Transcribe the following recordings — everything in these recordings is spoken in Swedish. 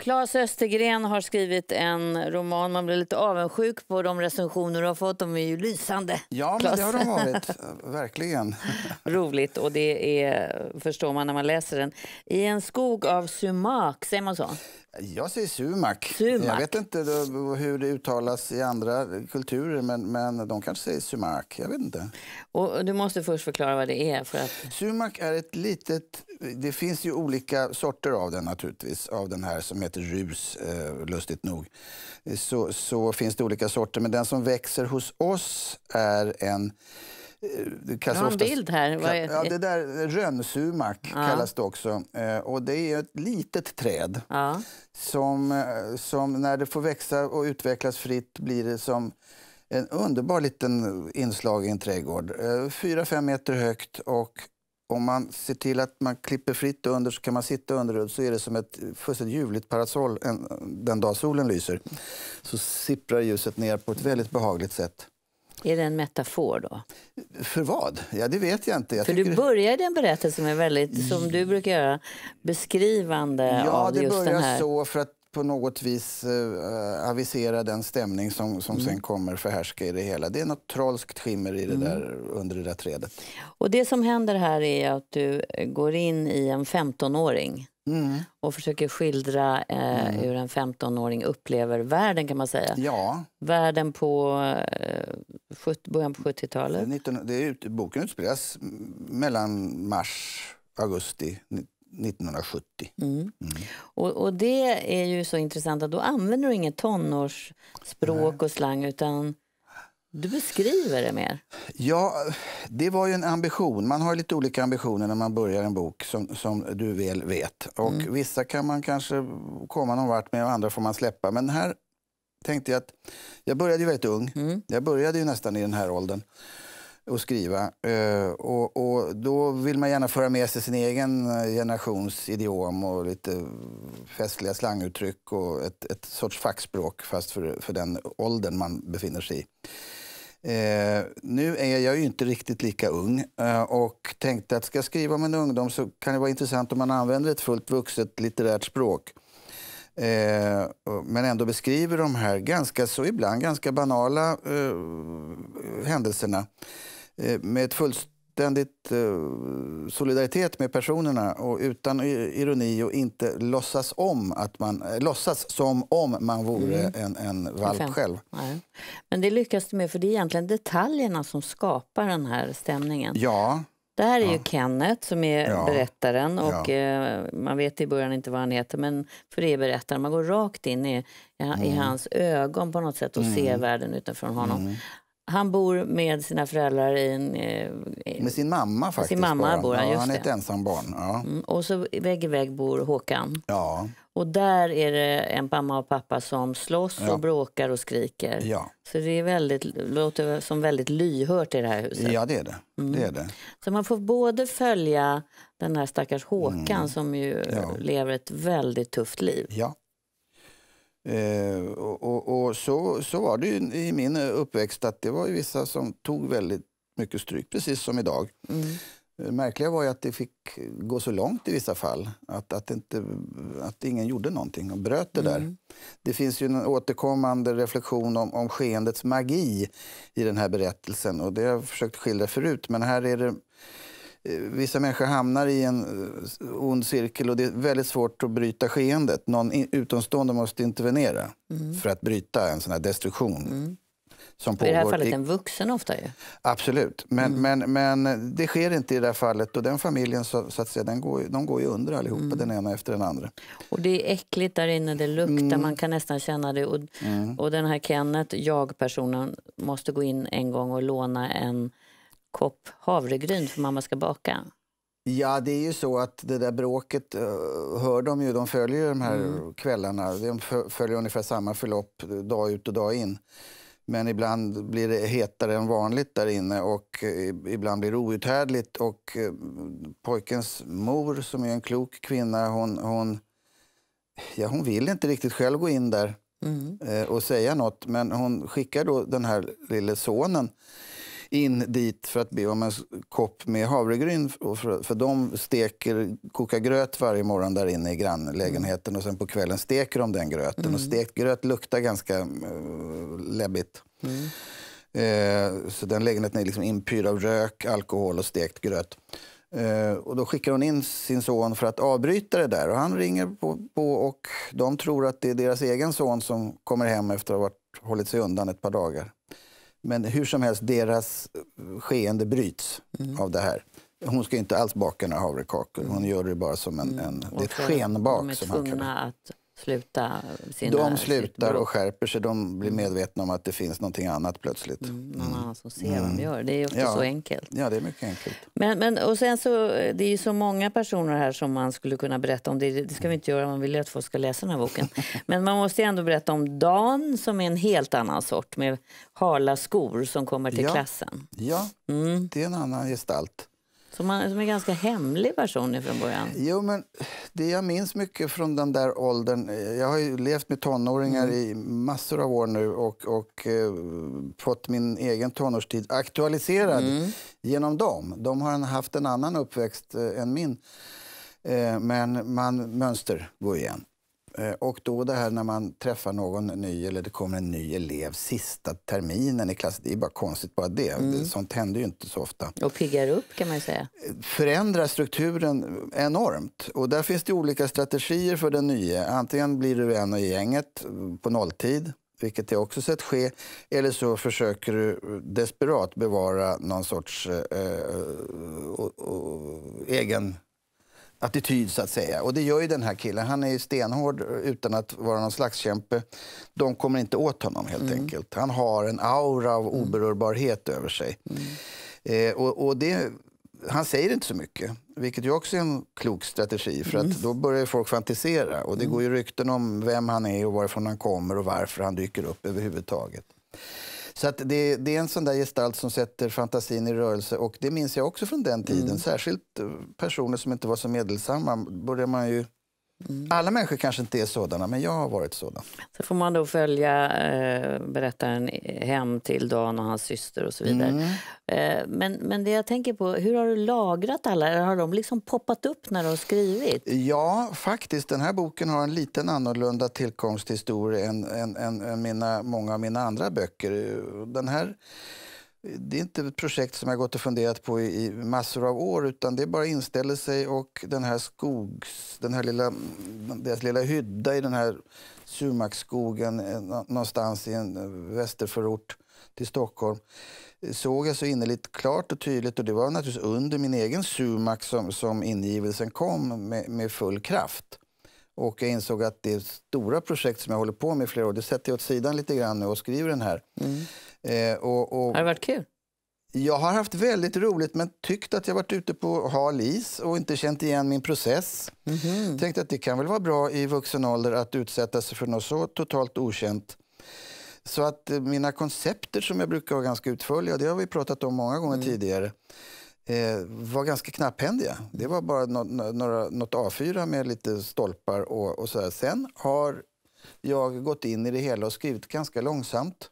Claes Östergren har skrivit en roman. Man blir lite avundsjuk på de recensioner du har fått. De är ju lysande. Ja, men Claes. det har de varit. Verkligen. Roligt. Och det är, förstår man när man läser den. I en skog av sumak, säger man så? Jag säger sumak. sumak. Jag vet inte hur det uttalas i andra kulturer, men, men de kanske säger sumak. Jag vet inte. Och du måste först förklara vad det är. För att... Sumak är ett litet... Det finns ju olika sorter av den naturligtvis, av den här som heter ett rus, eh, lustigt nog, eh, så, så finns det olika sorter. Men den som växer hos oss är en eh, jag har en bild här. Vad Ja, det där, rönnsumak ja. kallas det också. Och det är ett litet träd ja. som, som när det får växa och utvecklas fritt blir det som en underbar liten inslag i en trädgård. 4-5 meter högt och om man ser till att man klipper fritt under så kan man sitta under så är det som ett fullständigt ljuvligt parasoll en, den dag solen lyser. Så sipprar ljuset ner på ett väldigt behagligt sätt. Är det en metafor då? För vad? Ja, det vet jag inte. Jag För du började en berättelse som är väldigt, som du brukar göra, beskrivande ja, av just den här. Ja, det börjar så för att på något vis eh, eh, avisera den stämning som, som mm. sen kommer förhärska i det hela. Det är något trolskt skimmer i det mm. där, under det där trädet. Och det som händer här är att du eh, går in i en 15-åring mm. och försöker skildra eh, mm. hur en 15-åring upplever världen kan man säga. Ja. Världen på eh, början på 70-talet. Ut, boken utspelas mellan mars, augusti 1970. Mm. Mm. Och, och, det är ju så intressant att då använder du inget tonårsspråk Nej. och slang utan du beskriver det mer. Ja, det var ju en ambition. Man har lite olika ambitioner när man börjar en bok som, som du väl vet. Och mm. Vissa kan man kanske komma någon vart med och andra får man släppa. Men här tänkte jag att jag började ju väldigt ung. Mm. Jag började ju nästan i den här åldern och skriva. Eh, och, och, då vill man gärna föra med sig sin egen eh, generations idiom och lite festliga slanguttryck och ett, ett sorts fackspråk fast för, för den åldern man befinner sig i. Eh, nu är jag ju inte riktigt lika ung eh, och tänkte att ska jag skriva om en ungdom så kan det vara intressant om man använder ett fullt vuxet litterärt språk. Eh, men ändå beskriver de här ganska så ibland ganska banala händelserna. Eh, med ett fullständigt eh, solidaritet med personerna och utan ironi och inte låtsas, om att man, eh, låtsas som om man vore mm. en, en valp själv. Men det lyckas du med, för det är egentligen detaljerna som skapar den här stämningen. Ja. här är ja. Kenneth som är ja. berättaren och ja. man vet i början inte vad han heter men för det är berättaren. Man går rakt in i, i mm. hans ögon på något sätt och mm. ser världen utanför honom. Mm. Han bor med sina föräldrar i en... Eh, med sin mamma faktiskt. Sin mamma bor han, ja, han är ett ensambarn. Ja. Mm, och så vägg i vägg bor Håkan. Ja. Och där är det en mamma och pappa som slåss ja. och bråkar och skriker. Ja. Så det är väldigt, låter som väldigt lyhört i det här huset. Ja, det är det. Mm. det, är det. Så man får både följa den här stackars Håkan mm. som ju ja. lever ett väldigt tufft liv. Ja. Eh, och, och, och så, så var det i min uppväxt att det var vissa som tog väldigt mycket stryk, precis som idag. Mm. Eh, det märkliga var att det fick gå så långt i vissa fall att, att, inte, att ingen gjorde någonting och bröt det där. Mm. Det finns ju en återkommande reflektion om, om skeendets magi i den här berättelsen och det har jag försökt skildra förut men här är det Eh, vissa människor hamnar i en eh, ond cirkel och det är väldigt svårt att bryta skeendet. Någon utomstående måste intervenera mm. för att bryta en sån här destruktion. Mm. Som I det här fallet en vuxen ofta ju. Absolut, men, mm. men, men det sker inte i det här fallet och den familjen så, så att säga, den går, de går ju under allihopa, mm. den ena efter den andra. Och det är äckligt där inne, det luktar, mm. man kan nästan känna det. Och, mm. och den här Kenneth, jag-personen, måste gå in en gång och låna en kopp havregryn för mamma ska baka. Ja, det är ju så att det där bråket eh, hör de ju. De följer de här mm. kvällarna. De följer ungefär samma förlopp dag ut och dag in. Men ibland blir det hetare än vanligt där inne och eh, ibland blir det outhärdligt. Och eh, pojkens mor, som är en klok kvinna, hon, hon, ja, hon vill inte riktigt själv gå in där mm. och säga något, Men hon skickar då den här lille sonen in dit för att be om en kopp med havregryn. För, de steker, kokar gröt varje morgon där inne i grannlägenheten och sen på kvällen steker de den gröten. Mm. Och stekt gröt luktar ganska äh, läbbigt. Mm. Eh, så den lägenheten är liksom inpyrd av rök, alkohol och stekt gröt. Eh, och då skickar hon in sin son för att avbryta det där. Och han ringer på, på, och de tror att det är deras egen son som kommer hem efter att ha varit, hållit sig undan ett par dagar. Men hur som helst, deras skeende bryts mm. av det här. Hon ska inte alls baka några havrekakor. Hon mm. gör det bara som en... en mm. det är ett skenbak. De är tvungna som han att sluta sina... De eh, slutar och skärper sig. De blir mm. medvetna om att det finns någonting annat plötsligt. Mm, någon mm. annan som ser mm. vad de mm. gör. Det är ofta ja. så enkelt. Ja, det är mycket enkelt. Men, men, och sen så, det är ju så många personer här som man skulle kunna berätta om. Det, det ska vi inte göra, man vill ju att folk ska läsa den här boken. men man måste ändå berätta om Dan som är en helt annan sort med hala skor som kommer till ja. klassen. Ja, mm. det är en annan gestalt. Som, han, som en ganska hemlig person från början. Jo, men det jag minns mycket från den där åldern... Jag har ju levt med tonåringar mm. i massor av år nu och, och eh, fått min egen tonårstid aktualiserad mm. genom dem. De har haft en annan uppväxt eh, än min. Eh, men man, mönster går igen. Eh, och då det här när man träffar någon ny eller det kommer en ny elev sista terminen i klassen. Det är bara konstigt bara det. Mm. Sånt händer ju inte så ofta. Och piggar upp kan man säga. Förändrar strukturen enormt. Och där finns det olika strategier för den nya. Antingen blir du en i gänget på nolltid vilket jag också sett ske, eller så försöker du desperat bevara någon sorts eh, och, eh, och, egen attityd så att säga. Och det gör ju den här killen. Han är ju stenhård utan att vara någon slags kämpe. De kommer inte åt honom helt mm. enkelt. Han har en aura av mm. oberörbarhet mm. över sig. Mm. Eh, och, och det, han säger inte så mycket, vilket ju också är en klok strategi. För att mm. då börjar folk fantisera och det mm. går ju rykten om vem han är och varifrån han kommer och varför han dyker upp överhuvudtaget. Så att det, det, är en sån där gestalt som sätter fantasin i rörelse och det minns jag också från den tiden. Mm. Särskilt eh, personer som inte var så medelsamma började man ju alla människor kanske inte är sådana, men jag har varit sådan. Så får man då följa eh, berättaren hem till Dan och hans syster och så vidare. Mm. Eh, men, men det jag tänker på, hur har du lagrat alla? Eller har de liksom poppat upp när du har skrivit? Ja, faktiskt. Den här boken har en liten annorlunda tillkomsthistoria än, än, än, än mina, många av mina andra böcker. Den här det är inte ett projekt som jag gått och funderat på i massor av år utan det bara inställer sig och den här skogs, den här lilla, deras lilla hydda i den här sumaksskogen eh, någonstans i en eh, västerförort till Stockholm eh, såg jag så innerligt klart och tydligt och det var naturligtvis under min egen sumak som, som ingivelsen kom med, med full kraft. Och jag insåg att det stora projekt som jag håller på med i flera år, det sätter jag åt sidan lite grann nu och skriver den här. Mm. Eh, och, och... Har det varit kul? Jag har haft väldigt roligt men tyckt att jag varit ute på hal is och inte känt igen min process. Mm -hmm. Tänkte att det kan väl vara bra i vuxen ålder att utsätta sig för något så totalt okänt. Så att eh, mina koncepter som jag brukar vara ganska utförliga, det har vi pratat om många gånger mm. tidigare, eh, var ganska knapphändiga. Det var bara no no något A4 med lite stolpar och, och sådär. Sen har jag gått in i det hela och skrivit ganska långsamt.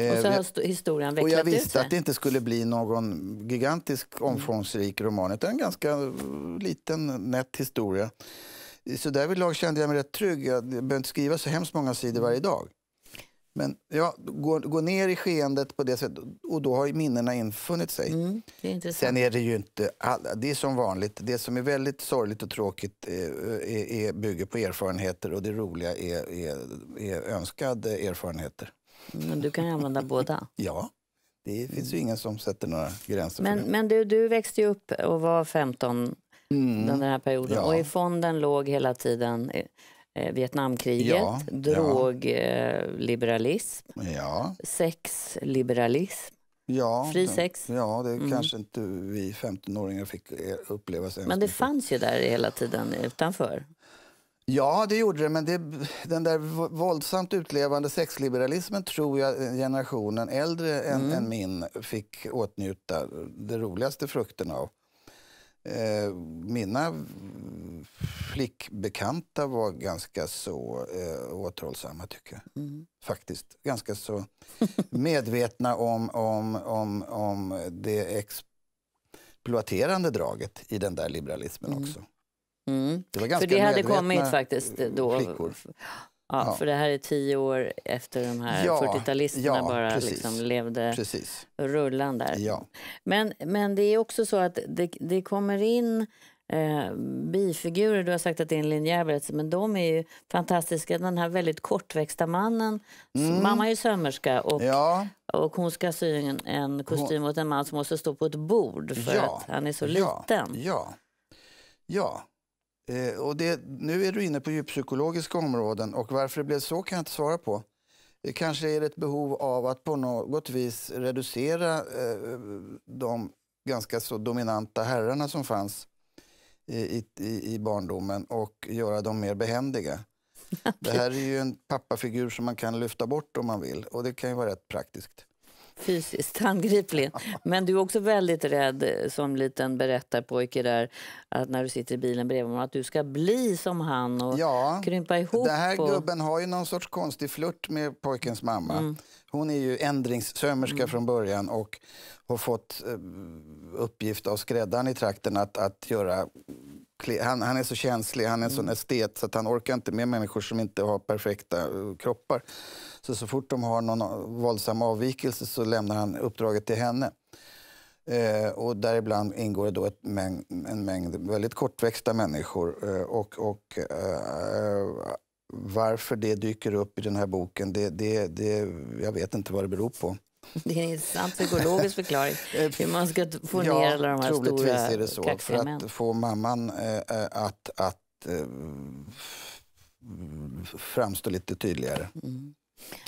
Eh, och så har historien vecklat ut Och jag visste att det inte skulle bli någon gigantisk mm. omfångsrik roman, utan en ganska eh, liten nätt historia. Så därvidlag kände jag mig rätt trygg. Jag behöver inte skriva så hemskt många sidor mm. varje dag. Men ja, gå, gå ner i skeendet på det sättet och då har minnena infunnit sig. Mm, är Sen är det ju inte alla, det är som vanligt. Det som är väldigt sorgligt och tråkigt är, eh, är, är bygger på erfarenheter och det roliga är, är, är önskade erfarenheter. Men du kan ju använda båda. Ja, det finns ju ingen som sätter några gränser men, för det. Men du, du växte ju upp och var 15 mm. under den här perioden ja. och i fonden låg hela tiden eh, eh Vietnamkriget, ja. drogliberalism, eh, ja. sexliberalism. Ja, Fri sex. Ja, det mm. kanske inte vi 15-åringar fick eh, uppleva. Men det mycket. fanns ju där hela tiden utanför. Ja, det gjorde det, men det, den där våldsamt utlevande sexliberalismen tror jag generationen äldre än, mm. än min fick åtnjuta de roligaste frukterna av. Eh, mina flickbekanta var ganska så eh, återhållsamma, tycker jag. Mm. Faktiskt. Ganska så medvetna om, om, om, om det exploaterande draget i den där liberalismen mm. också. Mm. Det var ganska för det hade kommit faktiskt då. Flickor. Ja, ja, För det här är tio år efter de här ja, 40-talisterna ja, bara Liksom levde precis. rullan där. Ja. Men, men det är också så att det, det kommer in eh, bifigurer, du har sagt att det är en linjär berättelse, men de är ju fantastiska. Den här väldigt kortväxta mannen, mm. mamma är sömmerska och, ja. och hon ska sy en, en kostym hon... åt en man som måste stå på ett bord för att han är så liten. Ja. ja. Eh, och det, nu är du inne på djuppsykologiska områden och varför det blev så kan jag inte svara på. Det kanske är det ett behov av att på något vis reducera eh, de ganska så dominanta herrarna som fanns i, i, i barndomen och göra dem mer behändiga. Det här är ju en pappafigur som man kan lyfta bort om man vill och det kan ju vara rätt praktiskt fysiskt handgripligen. Men du är också väldigt rädd eh, som liten berättarpojke där, att när du sitter i bilen bredvid honom, att du ska bli som han och ja, krympa ihop. Den här och... gubben har ju någon sorts konstig flört med pojkens mamma. Mm. Hon är ju ändringssömmerska mm. från början och har fått eh, uppgift av skräddaren i trakten att, att göra han, han är så känslig, han är en mm. sån estet så att han orkar inte med människor som inte har perfekta eh, kroppar. Så, så fort de har någon eh, våldsam avvikelse så lämnar han uppdraget till henne. Eh, och däribland ingår det då ett mäng, en mängd väldigt kortväxta människor. Eh, och, och eh, eh, varför det dyker upp i den här boken, det, det, det, jag vet inte vad det beror på. Det är en intressant psykologisk förklaring eh, hur man ska få ner alla de här stora är det så. För att få mamman eh, eh, att, att eh, framstå lite tydligare. Mm.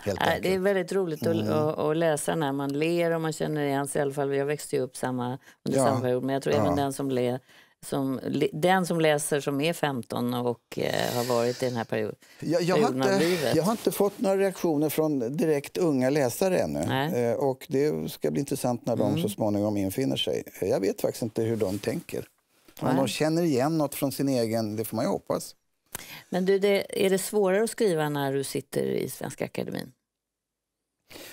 Ja, det är väldigt roligt att, mm. att, att, läsa när man ler och man känner igen sig. I alla fall, jag växte ju upp samma, under ja, samma period, men jag tror ja. även den som ler som, den som läser som är 15 och eh, har varit i den här perioden jag, jag, har inte, jag har inte fått några reaktioner från direkt unga läsare ännu. Eh, och det ska bli intressant när de mm. så småningom infinner sig. Eh, jag vet faktiskt inte hur de tänker. Om Nej. de känner igen något från sin egen, det får man ju hoppas. Men du, det, är det svårare att skriva när du sitter i Svenska Akademin?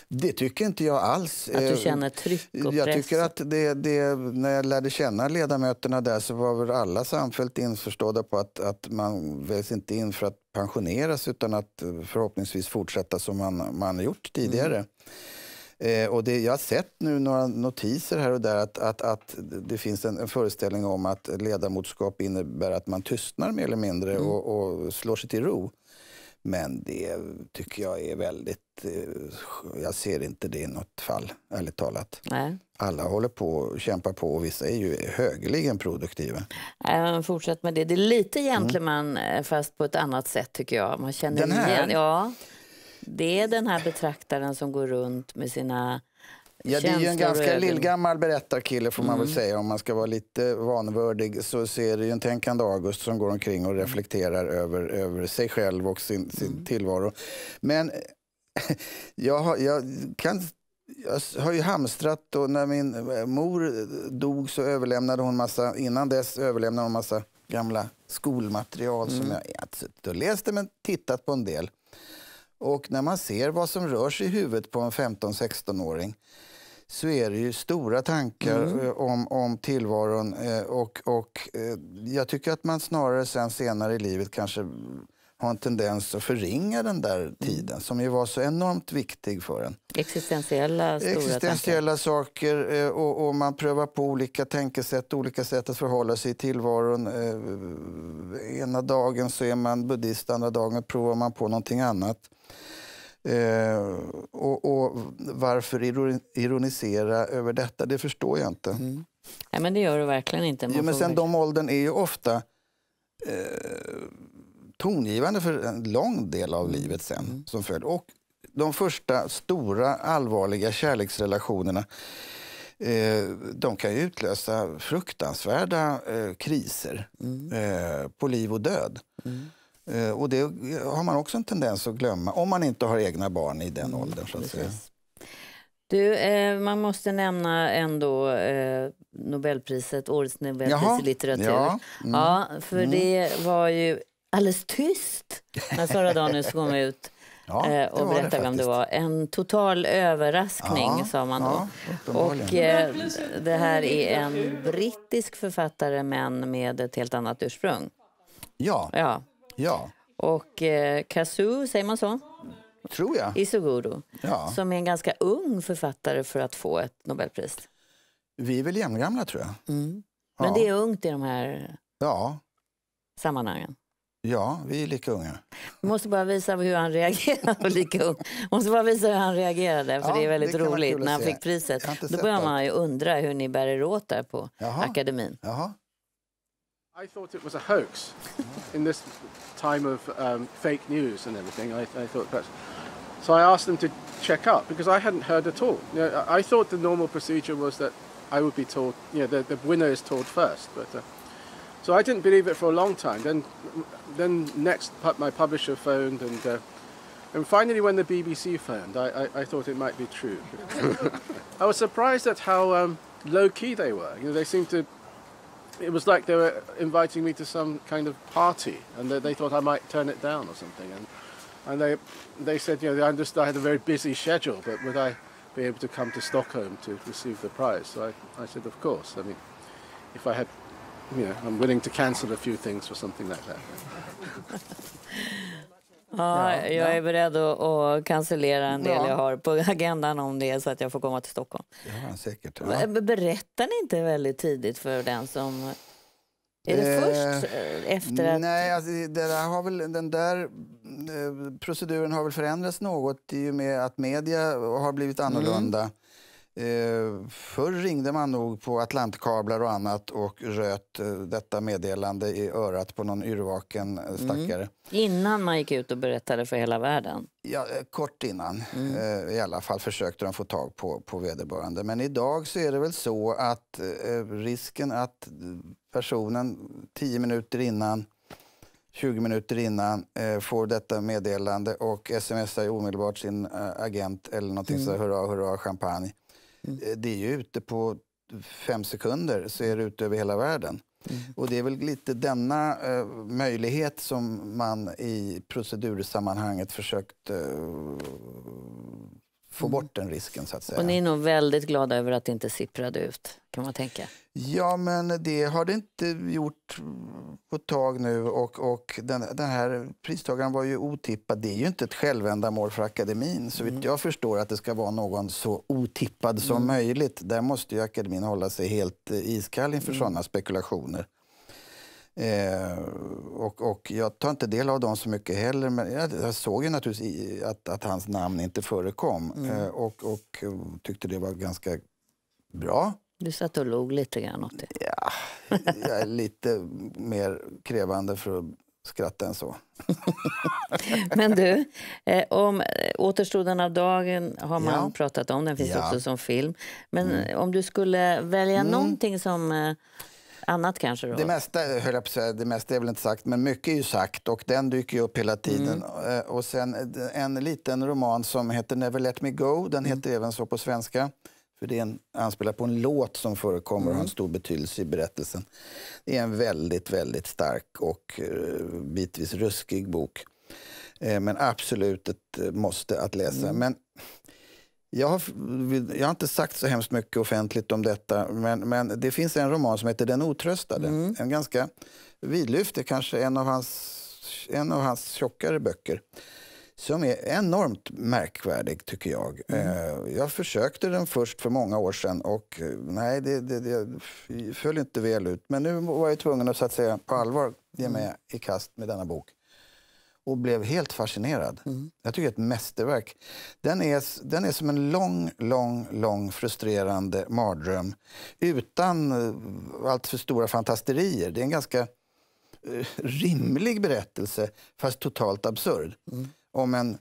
Det tycker inte jag alls. Att du eh, känner tryck och Jag press. tycker att det, det, när jag lärde känna ledamöterna där så var väl alla samfällt införstådda på att, att man väljs inte in för att pensioneras utan att eh, förhoppningsvis fortsätta som man, man gjort tidigare. Mm. Eh, och det, jag har sett nu några notiser här och där att, att, att det finns en, en föreställning om att ledamotskap innebär att man tystnar mer eller mindre mm. och, och, slår sig till ro. Men det tycker jag är väldigt, eh, jag ser inte det i något fall, ärligt talat. Nej. Alla håller på och kämpar på och vissa är ju högeligen produktiva. fortsätt med det. Det är lite mm. gentleman mm. fast på ett annat sätt tycker jag. Man känner den här? igen. Ja, det är den här betraktaren som går runt med sina Ja, det är ju en ganska lillgammal berättarkille får man mm. väl säga. Om man ska vara lite vanvördig så, så är det ju en tänkande August som går omkring och mm. reflekterar mm. över, över sig själv och sin, sin mm. tillvaro. Men jag, har, jag kan jag har ju hamstrat och när min eh, mor dog så överlämnade hon massa, innan dess överlämnade hon massa gamla skolmaterial mm. som jag inte suttit och läste men tittat på en del. Och när man ser vad som rör sig i huvudet på en 15-16-åring så är det ju stora tankar mm. Eh, om, om tillvaron. Eh, och, och eh, jag tycker att man snarare sen senare i livet kanske har en tendens att förringa den där mm. tiden som ju var så enormt viktig för en. Existentiella stora Existentiella saker och, och, man prövar på olika tänkesätt, olika sätt att förhålla sig i tillvaron. Ena dagen så är man buddhist, andra dagen provar man på någonting annat. Eh, och, och, varför ironisera över detta? Det förstår jag inte. Mm. Ja, men det gör du verkligen inte. Man men sen De åldern är ju ofta eh, tongivande för en lång del av mm. livet sen mm. som följd. Och de första stora allvarliga kärleksrelationerna eh, de kan ju utlösa fruktansvärda eh, kriser mm. Eh, på liv och död. Mm. Eh, och det har man också en tendens att glömma, om man inte har egna barn i den mm, åldern. Så att säga. Du, eh, man måste nämna ändå eh, Nobelpriset, årets Nobelpris Jaha. i litteratur. Ja, mm. ja för mm. det var ju alldeles tyst när Sara Danius kom ut ja, eh, och berättade vem det var. En total överraskning, ja, sa man då. och eh, det här är en brittisk författare, men med ett helt annat ursprung. Ja. ja. Ja. Och eh, Kazuo, säger man så? Tror jag. Isoguro. Ja. Som är en ganska ung författare för att få ett Nobelpris. Vi är väl jämngamla tror jag. Mm. Men ja. det är ungt i de här ja. sammanhangen. Ja, vi är lika unga. Vi måste bara visa hur han reagerade. lika ung. måste bara visa hur han reagerade, för ja, det är väldigt det roligt när han fick priset. Då börjar man ju undra hur ni bär er åt där på Jaha. akademin. Jaha. I thought it was a hoax in this time of um, fake news and everything. I, I, thought perhaps. So I asked them to check up because I hadn't heard at all. You know, I, thought the normal procedure was that I would be told, you know, the, the winner is told first. But uh, So I didn't believe it for a long time. Then, then next, my publisher phoned and. Uh, and finally, when the BBC phoned, I, I, I thought it might be true. I was surprised at how um, low key they were. You know, they seemed to it was like they were inviting me to some kind of party, and they, they thought I might turn it down or something. And, and they, they said, you know, I understood I had a very busy schedule, but would I be able to come to Stockholm to receive the prize? So I, I said, of course. I mean, if I had, you know, I'm willing to cancel a few things for something like that. Ja, jag är beredd att, cancellera en del ja. jag har på agendan om det så att jag får komma till Stockholm. Ja, säkert. Ja. Berättar ni inte väldigt tidigt för den som... Är det eh, eh efter att... Nej, alltså, det där har väl, den där eh, proceduren har väl förändrats något i och med att media har blivit mm. annorlunda. Mm. Eh, förr ringde man nog på atlantkablar och annat och röt eh, detta meddelande i örat på någon yrvaken eh, mm. stackare. Mm. Innan man gick ut och berättade för hela världen? Ja, kort innan mm. i alla fall försökte de få tag på, på vederbörande. Men idag så är det väl så att risken att personen 10 minuter innan 20 minuter innan eh, får detta meddelande och smsar omedelbart sin ä, agent eller någonting mm. så hurra, hurra, champagne. Eh, det är ju ute på fem sekunder så är det ute över hela världen. Mm. Och det är väl lite denna eh, möjlighet som man i procedursammanhanget försökt eh, få mm. bort den risken. så att säga. Och ni är nog väldigt glada över att det inte sipprade ut, kan man tänka. Ja, men det har det inte gjort på ett tag nu och, och den, den här pristagaren var ju otippad. Det är ju inte ett självändamål för akademin. Så mm. jag förstår att det ska vara någon så otippad som mm. möjligt. Där måste ju akademin hålla sig helt eh, iskall inför mm. sådana spekulationer. Eh, och, och jag tar inte del av dem så mycket heller, men jag, jag såg ju naturligtvis att, att hans namn inte förekom mm. eh, och, och tyckte det var ganska bra. Du satt och log lite grann åt det. Ja, jag är lite mer krävande för att skratta än så. Men du, eh, om eh, återstoden av dagen har man ja. pratat om, den finns ja. också som film. Men mm. om du skulle välja mm. någonting som eh, Annat kanske då? Det mesta, höll jag på säga, det mesta är väl inte sagt, men mycket är ju sagt och den dyker ju upp hela tiden. Mm. Eh, och sen eh, en liten roman som heter Never Let Me Go, den mm. heter mm. även så på svenska. För det är en, anspelar på en låt som förekommer och har en mm. stor betydelse i berättelsen. Det är en väldigt, väldigt stark och eh, bitvis ruskig bok. Men absolut ett måste att läsa. Mm. Men jag har, jag har inte sagt så hemskt mycket offentligt om detta, men, men det finns en roman som heter Den otröstade. Mm. En ganska vidlyftig, kanske en av hans, en av hans tjockare böcker som är enormt märkvärdig, tycker jag. Mm. Eh, jag försökte den först för många år sedan och eh, nej, det, det, det föll inte väl ut. Men nu var jag tvungen att, så att säga, på allvar ge mm. mig i kast med denna bok och blev helt fascinerad. Mm. Jag tycker det är ett mästerverk. Den är, den är som en lång, lång, lång frustrerande mardröm utan eh, allt för stora fantasterier. Det är en ganska eh, rimlig berättelse, fast totalt absurd. Mm. Om en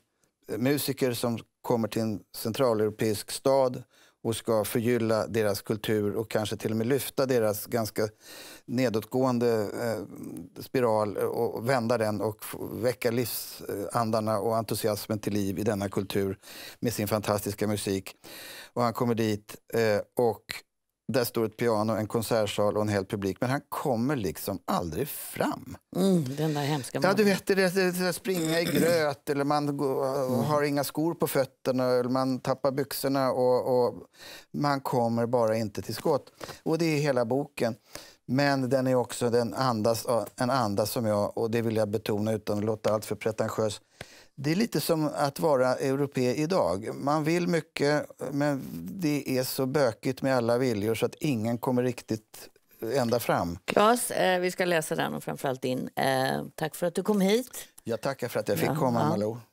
musiker som kommer till en centraleuropeisk stad och ska förgylla deras kultur och kanske till och med lyfta deras ganska nedåtgående eh, spiral och vända den och väcka livsandarna och entusiasmen till liv i denna kultur med sin fantastiska musik. Och han kommer dit eh, och där står ett piano, en konsertsal och en hel publik. Men han kommer liksom aldrig fram. Mm, den där hemska mannen. Ja, du vet, det där, springa i gröt eller man mm. har inga skor på fötterna eller man tappar byxorna och, och, man kommer bara inte till skott. Och det är hela boken. Men den är också den andas, en anda som jag, och det vill jag betona utan att låta alltför pretentiös, det är lite som att vara europe idag. Man vill mycket, men det är så bökigt med alla viljor så att ingen kommer riktigt ända fram. Claes, eh, vi ska läsa den och framförallt din. Eh, tack för att du kom hit. Jag tackar för att jag fick ja, komma, Malou.